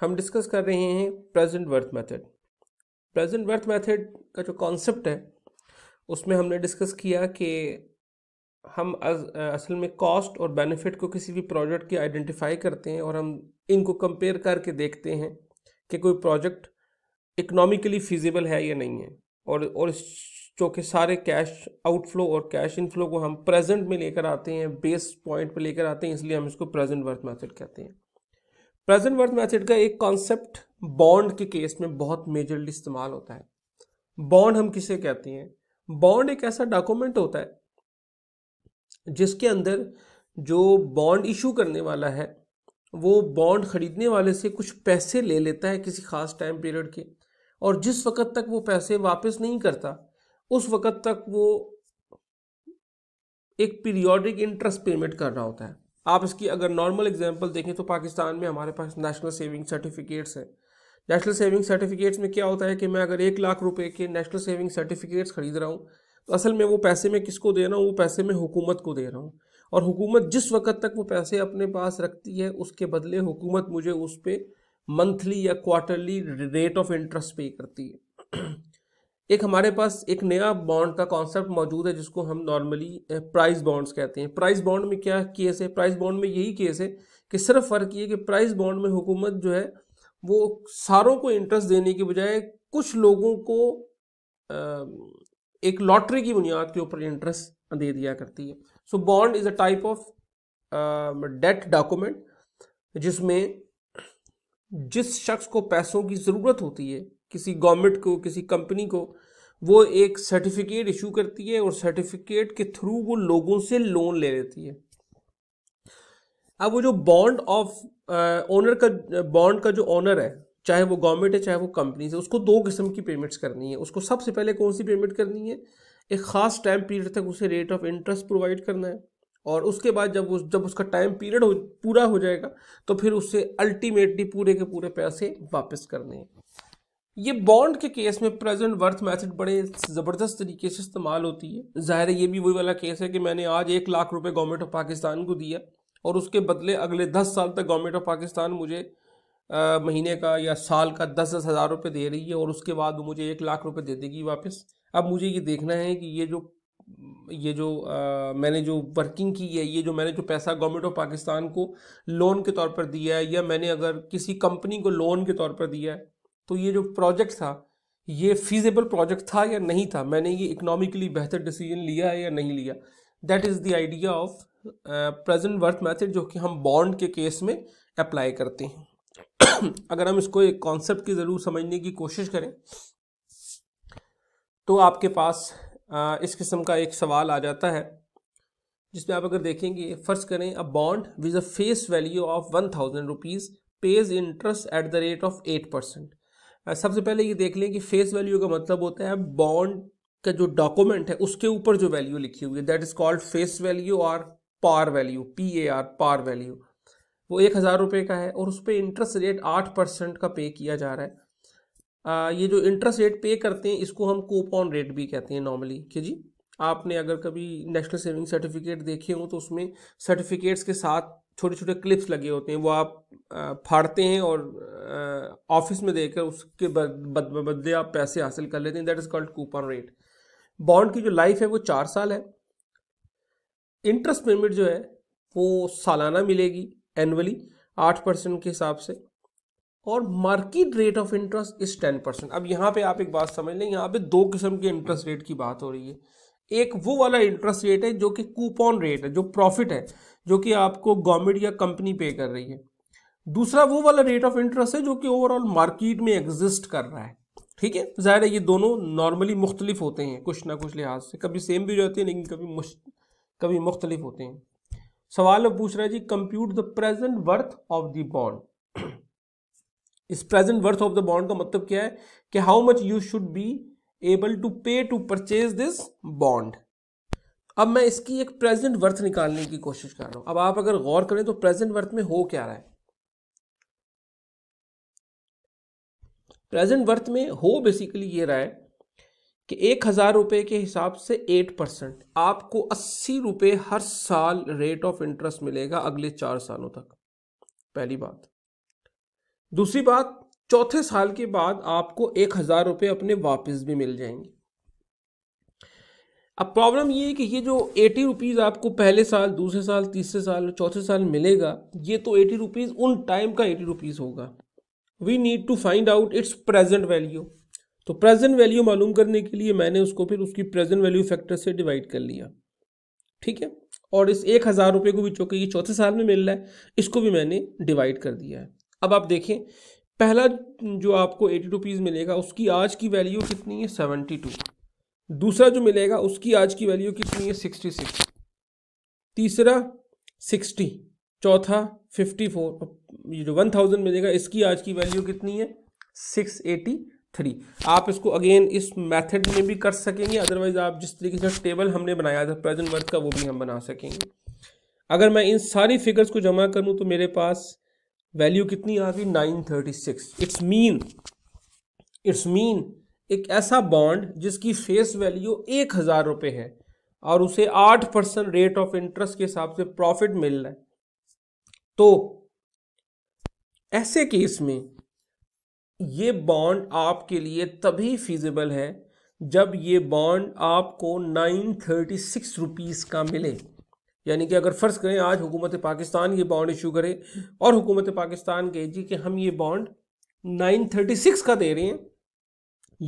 हम डिस्कस कर रहे हैं present worth method present worth method का जो कॉन्सेप्ट है उसमें हमने डिस्कस किया कि हम असल में कॉस्ट और बेनिफिट को किसी भी प्रोजेक्ट की आइडेंटिफाई करते हैं और हम इनको कंपेयर करके देखते हैं कि कोई प्रोजेक्ट इकोनॉमिकली फिजिबल है या नहीं है और और जो कि सारे कैश आउटफ्लो और कैश इनफ्लो को हम प्रेजेंट में लेकर आते हैं बेस पॉइंट पर लेकर आते हैं इसलिए हम इसको प्रेजेंट वर्थ मेथड कहते हैं प्रेजेंट वर्थ मैथड का एक कॉन्सेप्ट बॉन्ड के केस में बहुत मेजरली इस्तेमाल होता है बॉन्ड हम किसे कहते हैं बॉन्ड एक ऐसा डॉक्यूमेंट होता है जिसके अंदर जो बॉन्ड इशू करने वाला है वो बॉन्ड ख़रीदने वाले से कुछ पैसे ले लेता है किसी खास टाइम पीरियड के और जिस वक़्त तक वो पैसे वापस नहीं करता उस वक़्त तक वो एक पीरियोडिक इंटरेस्ट पेमेंट कर रहा होता है आप इसकी अगर नॉर्मल एग्जाम्पल देखें तो पाकिस्तान में हमारे पास नेशनल सेविंग सर्टिफिकेट्स हैं नेशनल सेविंग सर्टिफिकेट्स में क्या होता है कि मैं अगर एक लाख रुपए के नेशनल सेविंग सर्टिफिकेट्स खरीद रहा हूँ तो असल में वो पैसे मैं किसको दे रहा हूँ वो पैसे मैं हुकूमत को दे रहा हूँ और हुकूमत जिस वक्त तक वो पैसे अपने पास रखती है उसके बदले हुकूमत मुझे उस पर मंथली या क्वार्टरली रेट ऑफ इंटरेस्ट पे करती है एक हमारे पास एक नया बॉन्ड का कॉन्सेप्ट मौजूद है जिसको हम नॉर्मली प्राइस बॉन्ड्स कहते हैं प्राइस बॉन्ड में क्या केस है प्राइस बॉन्ड में यही केस है कि सिर्फ फ़र्क ये कि प्राइस बॉन्ड में हुकूमत जो है वो सारों को इंटरेस्ट देने के बजाय कुछ लोगों को एक लॉटरी की बुनियाद के ऊपर इंटरेस्ट दे दिया करती है so bond is a type of debt document जिसमें जिस शख्स को पैसों की ज़रूरत होती है किसी गवर्नमेंट को किसी कंपनी को वो एक सर्टिफिकेट इशू करती है और सर्टिफिकेट के थ्रू वो लोगों से लोन ले लेती है अब वो जो बॉन्ड ऑफ ओनर का बॉन्ड का जो ओनर है चाहे वो गवर्नमेंट है चाहे वो कंपनी है उसको दो किस्म की पेमेंट्स करनी है उसको सबसे पहले कौन सी पेमेंट करनी है एक ख़ास टाइम पीरियड तक उसे रेट ऑफ इंटरेस्ट प्रोवाइड करना है और उसके बाद जब उस जब उसका टाइम पीरियड हो पूरा हो जाएगा तो फिर उससे अल्टीमेटली पूरे के पूरे पैसे वापस करने हैं ये बॉन्ड के केस में प्रेजेंट वर्थ मेथड बड़े ज़बरदस्त तरीके से इस्तेमाल होती है ज़ाहिर है ये भी वही वाला केस है कि मैंने आज एक लाख रुपए गवर्नमेंट ऑफ पाकिस्तान को दिया और उसके बदले अगले दस साल तक गवर्नमेंट ऑफ पाकिस्तान मुझे आ, महीने का या साल का दस दस हज़ार रुपये दे रही है और उसके बाद वो मुझे एक लाख रुपये दे देगी वापस अब मुझे ये देखना है कि ये जो ये जो आ, मैंने जो वर्किंग की है ये जो मैंने जो पैसा गवर्नमेंट ऑफ पाकिस्तान को लोन के तौर पर दिया है या मैंने अगर किसी कंपनी को लोन के तौर पर दिया है तो ये जो प्रोजेक्ट था ये फीजेबल प्रोजेक्ट था या नहीं था मैंने ये इकोनॉमिकली बेहतर डिसीजन लिया है या नहीं लिया that is the idea of present worth method जो कि हम बॉन्ड के केस में अप्लाई करते हैं अगर हम इसको एक कॉन्सेप्ट की ज़रूर समझने की कोशिश करें तो आपके पास uh, इस किस्म का एक सवाल आ जाता है जिसमें आप अगर देखेंगे फ़र्ज करें a bond with a face value of one thousand rupees pays interest at the rate of eight percent सबसे पहले ये देख लें कि फेस वैल्यू का मतलब होता है बॉन्ड का जो डॉक्यूमेंट है उसके ऊपर जो वैल्यू लिखी हुई है that is called face value और par value P A R par value वो एक हज़ार रुपये का है और उस पर इंटरेस्ट रेट आठ परसेंट का पे किया जा रहा है आ, ये जो इंटरेस्ट रेट पे करते हैं इसको हम कोपॉन रेट भी कहते हैं नॉर्मली कि जी आपने अगर कभी नेशनल सेविंग सर्टिफिकेट देखे हो तो उसमें सर्टिफिकेट्स के साथ छोटे छोटे क्लिप्स लगे होते हैं वो आप फाड़ते हैं और ऑफिस में देकर उसके बदले आप पैसे हासिल कर लेते हैं that is called coupon rate bond की जो लाइफ है वो चार साल है इंटरेस्ट पेमेंट जो है वो सालाना मिलेगी एनुअली आठ परसेंट के हिसाब से और market rate of interest is ten percent अब यहाँ पे आप एक बात समझ लें यहाँ पे दो किस्म के इंटरेस्ट रेट की बात हो रही है एक वो वाला इंटरेस्ट रेट है जो कि कूपन रेट है जो प्रॉफिट है जो कि आपको गवर्नमेंट या कंपनी पे कर रही है दूसरा वो वाला रेट ऑफ इंटरेस्ट है जो कि ओवरऑल मार्केट में एग्जिस्ट कर रहा है ठीक है ज़ाहिर है ये दोनों नॉर्मली मुख्तलिफ होते हैं कुछ ना कुछ लिहाज से कभी सेम भी रहते हैं लेकिन कभी कभी मुख्तलिफ होते हैं सवाल अब पूछ रहा है जी compute the present worth of the bond इस present worth of the bond का मतलब क्या है कि how much you should be able to pay to purchase this bond अब मैं इसकी एक प्रेजेंट वर्थ निकालने की कोशिश कर रहा हूं अब आप अगर गौर करें तो प्रेजेंट वर्थ में हो क्या रहा है प्रेजेंट वर्थ में हो बेसिकली ये रहा है कि एक हज़ार रुपये के हिसाब से एट परसेंट आपको अस्सी रुपये हर साल रेट ऑफ इंटरेस्ट मिलेगा अगले चार सालों तक पहली बात दूसरी बात चौथे साल के बाद आपको एक हज़ार रुपये अपने वापस भी मिल जाएंगे अब प्रॉब्लम ये है कि ये जो एटी रुपीज़ आपको पहले साल दूसरे साल तीसरे साल चौथे साल मिलेगा ये तो एटी रुपीज़ उन टाइम का एटी रुपीज़ होगा we need to find out its present value तो प्रेजेंट वैल्यू मालूम करने के लिए मैंने उसको फिर उसकी प्रेजेंट वैल्यू फैक्टर से डिवाइड कर लिया ठीक है और इस एक हज़ार रुपये को भी जो कि ये चौथे साल में मिल रहा है इसको भी मैंने डिवाइड कर दिया है अब आप देखें पहला जो आपको एटी रुपीज़ मिलेगा उसकी आज की वैल्यू कितनी है सेवेंटी टू दूसरा जो मिलेगा उसकी आज की वैल्यू कितनी है सिक्सटी सिक्स तीसरा सिक्सटी चौथा फिफ्टी फोर ये जो वन थाउजेंड मिलेगा इसकी आज की वैल्यू कितनी है सिक्स एटी थ्री आप इसको अगेन इस मेथड में भी कर सकेंगे अदरवाइज आप जिस तरीके से टेबल हमने बनाया था प्रेजेंट वर्क का वो भी हम बना सकेंगे अगर मैं इन सारी फिगर्स को जमा करूँ तो मेरे पास वैल्यू कितनी आ गई nine thirty six it's mean it's mean एक ऐसा बॉन्ड जिसकी फेस वैल्यू एक हज़ार रुपये है और उसे आठ परसेंट रेट ऑफ इंटरेस्ट के हिसाब से प्रॉफिट मिल रहा है तो ऐसे केस में ये बॉन्ड आपके लिए तभी फिजिबल है जब ये बॉन्ड आपको नाइन थर्टी सिक्स रुपीज़ का मिले यानी कि अगर फ़र्ज़ करें आज हुकूमत पाकिस्तान ये बॉन्ड इशू करे और हुकूमत पाकिस्तान कहे जी कि हम ये बॉन्ड नाइन थर्टी सिक्स का दे रहे हैं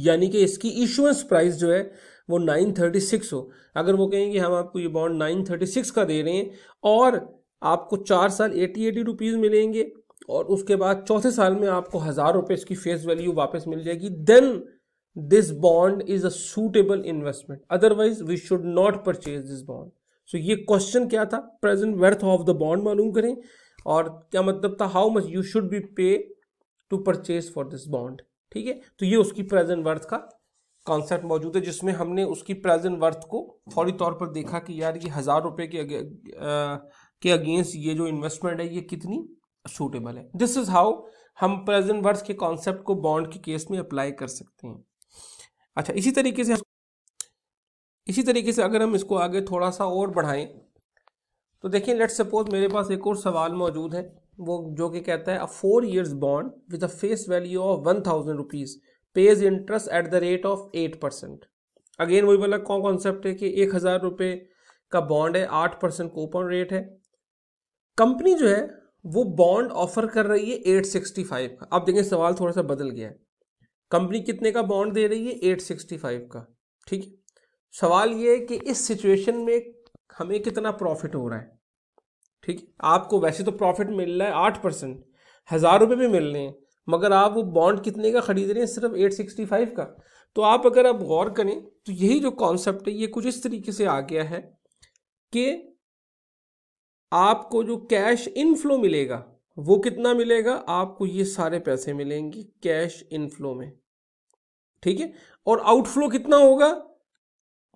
यानी कि इसकी इशुंस प्राइस जो है वो नाइन थर्टी सिक्स हो अगर वो कहेंगे हम आपको ये बॉन्ड नाइन थर्टी सिक्स का दे रहे हैं और आपको चार साल एटी एटी रुपीज़ मिलेंगे और उसके बाद चौथे साल में आपको हज़ार रुपये इसकी फेस वैल्यू वापस मिल जाएगी then this bond is a suitable investment otherwise we should not purchase this bond so ये क्वेश्चन क्या था present worth of the bond मालूम करें और क्या मतलब था how much you should be pay to purchase for this bond ठीक है तो ये उसकी प्रेजेंट वर्थ का कॉन्सेप्ट मौजूद है जिसमें हमने उसकी प्रेजेंट वर्थ को फौरी तौर पर देखा कि यार ये हज़ार रुपये के अगेंस्ट ये जो इन्वेस्टमेंट है ये कितनी सूटेबल है दिस इज हाउ हम प्रेजेंट वर्ड्स के कॉन्सेप्ट को बॉन्ड के केस में अप्लाई कर सकते हैं अच्छा इसी तरीके से इसी तरीके से अगर हम इसको आगे थोड़ा सा और बढ़ाएं तो देखिए लेट्स सपोज मेरे पास एक और सवाल मौजूद है वो जो कि कहता है a four years bond with a face value of one thousand rupees pays interest at the rate of eight percent again वही वाला कौन कॉन्सेप्ट है कि एक हज़ार रुपये का बॉन्ड है आठ परसेंट कूपन रेट है कंपनी जो है वो बॉन्ड ऑफर कर रही है 865 का अब देखें सवाल थोड़ा सा बदल गया है कंपनी कितने का बॉन्ड दे रही है 865 का ठीक है सवाल ये है कि इस सिचुएशन में हमें कितना प्रॉफिट हो रहा है ठीक आपको वैसे तो प्रॉफिट मिल रहा है आठ परसेंट हज़ार रुपये भी मिल रहे हैं मगर आप वो बॉन्ड कितने का ख़रीद रहे हैं सिर्फ एट सिक्सटी फाइव का तो आप अगर आप गौर करें तो यही जो कॉन्सेप्ट है ये कुछ इस तरीके से आ गया है कि आपको जो कैश इनफ्लो मिलेगा वो कितना मिलेगा आपको ये सारे पैसे मिलेंगे कैश इनफ्लो में ठीक है और आउटफ्लो कितना होगा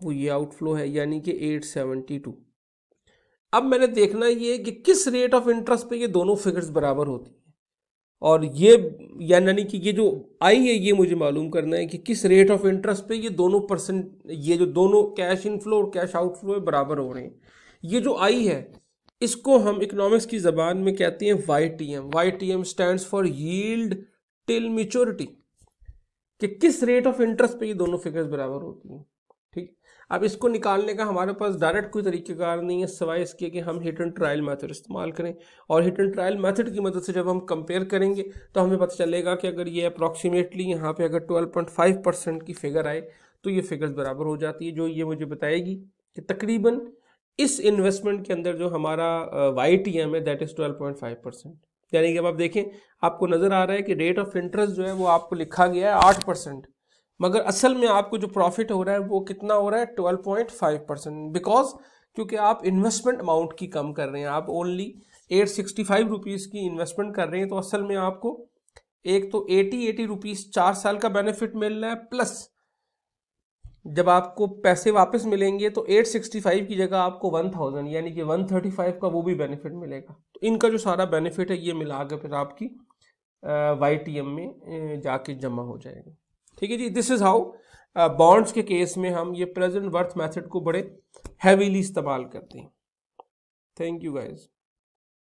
वो ये आउटफ्लो है यानी कि 872 अब मैंने देखना ये कि किस रेट ऑफ इंटरेस्ट पे ये दोनों फिगर्स बराबर होती है और ये यानी कि ये जो आई है ये मुझे मालूम करना है कि किस रेट ऑफ इंटरेस्ट पे ये दोनों परसेंट ये जो दोनों कैश इनफ्लो और कैश आउटफ्लो बराबर हो रहे हैं ये जो आई है इसको हम इकोनॉमिक्स की जबान में कहते हैं Y T M Y T M stand for yield till maturity कि किस रेट ऑफ इंटरेस्ट पे ये दोनों फिगर्स बराबर होती हैं ठीक अब इसको निकालने का हमारे पास डायरेक्ट कोई तरीकेकार नहीं है सिवाय इसके कि हम हिट एंड ट्रायल मेथड इस्तेमाल करें और हिट एंड ट्रायल मेथड की मदद से जब हम कंपेयर करेंगे तो हमें पता चलेगा कि अगर ये अप्रॉक्सीमेटली यहाँ पे अगर 12.5 परसेंट की फिगर आए तो ये फिगर्स बराबर हो जाती है जो ये मुझे बताएगी कि तकरीबन इस इन्वेस्टमेंट के अंदर जो हमारा वाई टी एम है that is twelve point five percent यानी कि अब आप देखें आपको नज़र आ रहा है कि रेट ऑफ इंटरेस्ट जो है वो आपको लिखा गया है आठ परसेंट मगर असल में आपको जो प्रॉफिट हो रहा है वो कितना हो रहा है twelve point five percent because क्योंकि आप इन्वेस्टमेंट अमाउंट की कम कर रहे हैं आप only eight sixty five rupees की इन्वेस्टमेंट कर रहे हैं तो असल में आपको एक तो एटी एटी रुपीज़ चार साल का बेनिफिट मिल रहा है प्लस जब आपको पैसे वापस मिलेंगे तो 865 की जगह आपको 1000 यानी कि 135 का वो भी बेनिफिट मिलेगा तो इनका जो सारा बेनिफिट है ये मिला के फिर आपकी वाई टी एम में जाके जमा हो जाएगा ठीक है जी दिस इज़ हाउ बॉन्ड्स के केस में हम ये प्रेजेंट वर्थ मेथड को बड़े हैवीली इस्तेमाल करते हैं थैंक यू गाइज़